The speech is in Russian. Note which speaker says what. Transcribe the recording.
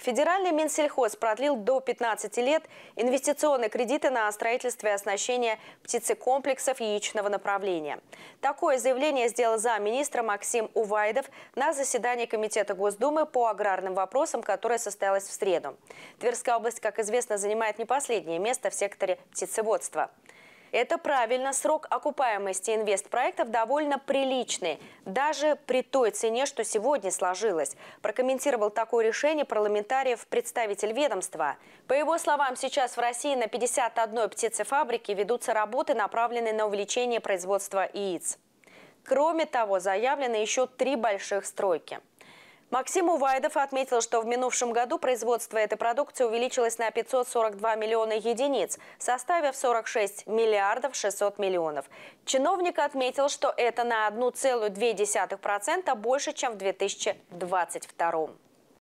Speaker 1: Федеральный Минсельхоз продлил до 15 лет инвестиционные кредиты на строительство и оснащение птицекомплексов яичного направления. Такое заявление сделал замминистра Максим Увайдов на заседании Комитета Госдумы по аграрным вопросам, которое состоялось в среду. Тверская область, как известно, занимает не последнее место в секторе птицеводства. Это правильно, срок окупаемости инвестпроектов довольно приличный, даже при той цене, что сегодня сложилось. Прокомментировал такое решение парламентариев представитель ведомства. По его словам, сейчас в России на 51 птицефабрике ведутся работы, направленные на увеличение производства яиц. Кроме того, заявлены еще три больших стройки – Максим Увайдов отметил, что в минувшем году производство этой продукции увеличилось на 542 миллиона единиц, составив 46 миллиардов 600 миллионов. Чиновник отметил, что это на 1,2% больше, чем в 2022 году.